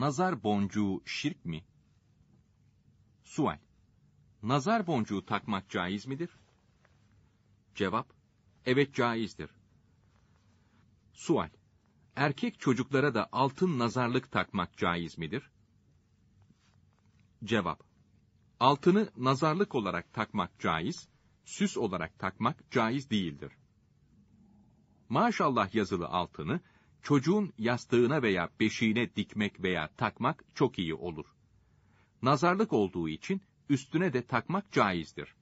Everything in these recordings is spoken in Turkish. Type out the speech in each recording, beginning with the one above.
Nazar boncuğu şirk mi? Sual. Nazar boncuğu takmak caiz midir? Cevap. Evet caizdir. Sual. Erkek çocuklara da altın nazarlık takmak caiz midir? Cevap. Altını nazarlık olarak takmak caiz, süs olarak takmak caiz değildir. Maşallah yazılı altını çocuğun yastığına veya beşiğine dikmek veya takmak çok iyi olur. Nazarlık olduğu için üstüne de takmak caizdir.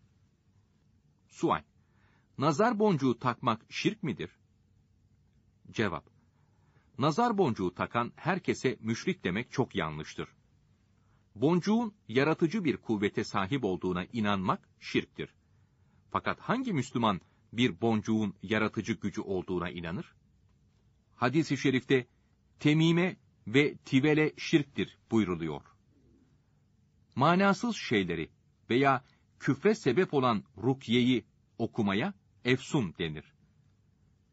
Sual Nazar boncuğu takmak şirk midir? Cevap Nazar boncuğu takan herkese müşrik demek çok yanlıştır. Boncuğun yaratıcı bir kuvvete sahip olduğuna inanmak şirktir. Fakat hangi Müslüman bir boncuğun yaratıcı gücü olduğuna inanır? hadis-i şerifte temime ve tivele şirktir buyruluyor. Manasız şeyleri veya küfre sebep olan rukyeyi okumaya efsun denir.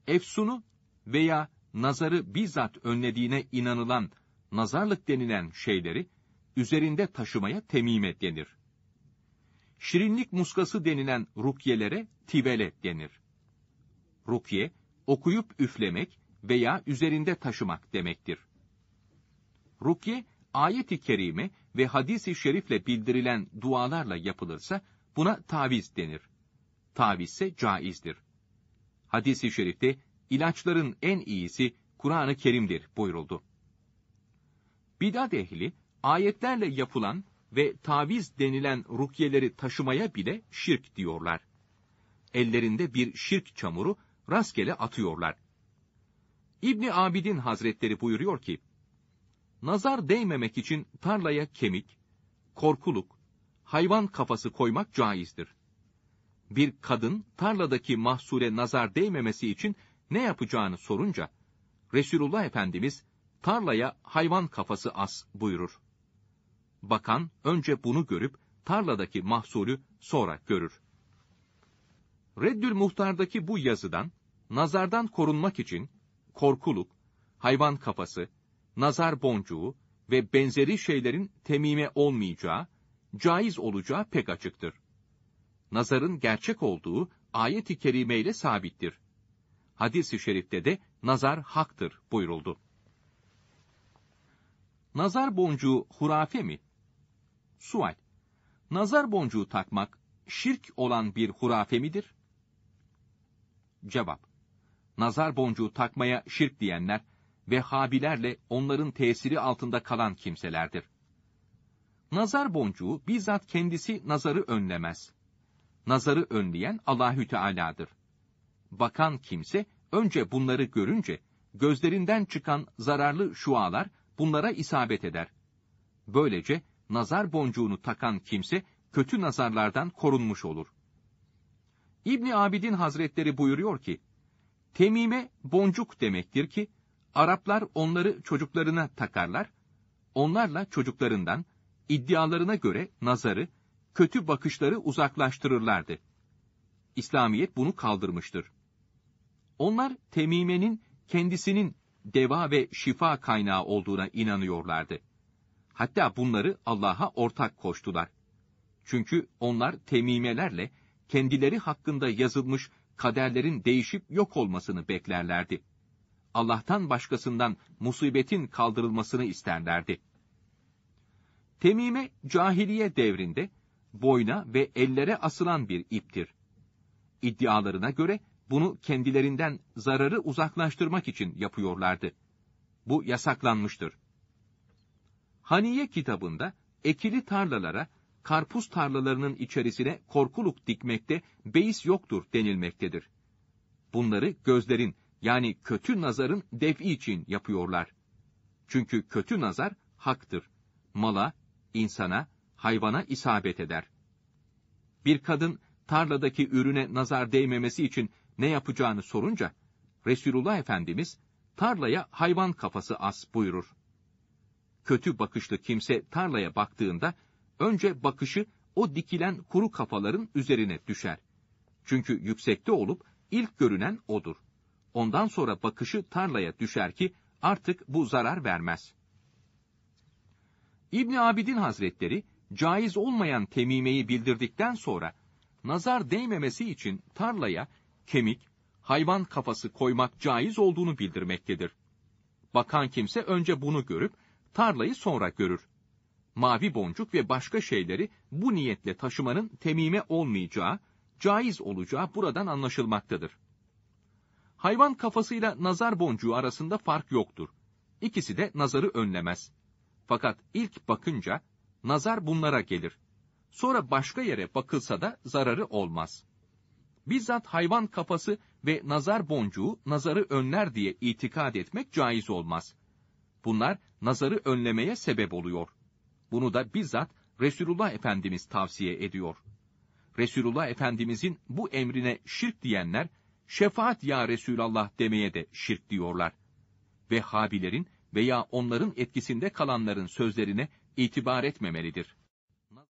Efsunu veya nazarı bizzat önlediğine inanılan nazarlık denilen şeyleri üzerinde taşımaya temime denir. Şirinlik muskası denilen rukyelere tivele denir. Rukye, okuyup üflemek veya üzerinde taşımak demektir. Rukiye, ayet-i kerime ve hadis-i şerifle bildirilen dualarla yapılırsa buna taviz denir. Taviz ise caizdir. Hadis-i şerifte ilaçların en iyisi Kur'an-ı Kerim'dir buyuruldu. Bidat ehli ayetlerle yapılan ve taviz denilen rukyeleri taşımaya bile şirk diyorlar. Ellerinde bir şirk çamuru rastgele atıyorlar. İbni Abidin Hazretleri buyuruyor ki, Nazar değmemek için tarlaya kemik, korkuluk, hayvan kafası koymak caizdir. Bir kadın tarladaki mahsule nazar değmemesi için ne yapacağını sorunca, Resulullah Efendimiz tarlaya hayvan kafası as buyurur. Bakan önce bunu görüp tarladaki mahsulü sonra görür. Reddül Muhtar'daki bu yazıdan, nazardan korunmak için korkuluk, hayvan kafası, nazar boncuğu ve benzeri şeylerin temime olmayacağı, caiz olacağı pek açıktır. Nazarın gerçek olduğu ayet-i kerimeyle sabittir. Hadis-i şerifte de nazar haktır buyuruldu. Nazar boncuğu hurafe mi? Sual. Nazar boncuğu takmak şirk olan bir hurafe midir? Cevap nazar boncuğu takmaya şirk diyenler, Vehhabilerle onların tesiri altında kalan kimselerdir. Nazar boncuğu bizzat kendisi nazarı önlemez. Nazarı önleyen Allahü Teala'dır. Bakan kimse önce bunları görünce gözlerinden çıkan zararlı şualar bunlara isabet eder. Böylece nazar boncuğunu takan kimse kötü nazarlardan korunmuş olur. İbni Abidin Hazretleri buyuruyor ki, Temime boncuk demektir ki, Araplar onları çocuklarına takarlar, onlarla çocuklarından, iddialarına göre nazarı, kötü bakışları uzaklaştırırlardı. İslamiyet bunu kaldırmıştır. Onlar temimenin kendisinin deva ve şifa kaynağı olduğuna inanıyorlardı. Hatta bunları Allah'a ortak koştular. Çünkü onlar temimelerle kendileri hakkında yazılmış kaderlerin değişip yok olmasını beklerlerdi. Allah'tan başkasından musibetin kaldırılmasını isterlerdi. Temime cahiliye devrinde boyna ve ellere asılan bir iptir. İddialarına göre bunu kendilerinden zararı uzaklaştırmak için yapıyorlardı. Bu yasaklanmıştır. Haniye kitabında ekili tarlalara karpuz tarlalarının içerisine korkuluk dikmekte beis yoktur denilmektedir. Bunları gözlerin yani kötü nazarın defi için yapıyorlar. Çünkü kötü nazar haktır. Mala, insana, hayvana isabet eder. Bir kadın tarladaki ürüne nazar değmemesi için ne yapacağını sorunca, Resulullah Efendimiz, tarlaya hayvan kafası as buyurur. Kötü bakışlı kimse tarlaya baktığında, önce bakışı o dikilen kuru kafaların üzerine düşer. Çünkü yüksekte olup ilk görünen odur. Ondan sonra bakışı tarlaya düşer ki artık bu zarar vermez. İbn Abidin Hazretleri caiz olmayan temimeyi bildirdikten sonra nazar değmemesi için tarlaya kemik, hayvan kafası koymak caiz olduğunu bildirmektedir. Bakan kimse önce bunu görüp tarlayı sonra görür mavi boncuk ve başka şeyleri bu niyetle taşımanın temime olmayacağı, caiz olacağı buradan anlaşılmaktadır. Hayvan kafasıyla nazar boncuğu arasında fark yoktur. İkisi de nazarı önlemez. Fakat ilk bakınca nazar bunlara gelir. Sonra başka yere bakılsa da zararı olmaz. Bizzat hayvan kafası ve nazar boncuğu nazarı önler diye itikad etmek caiz olmaz. Bunlar nazarı önlemeye sebep oluyor. Bunu da bizzat Resulullah Efendimiz tavsiye ediyor. Resulullah Efendimizin bu emrine şirk diyenler, şefaat ya Resulallah demeye de şirk diyorlar. Vehhabilerin veya onların etkisinde kalanların sözlerine itibar etmemelidir.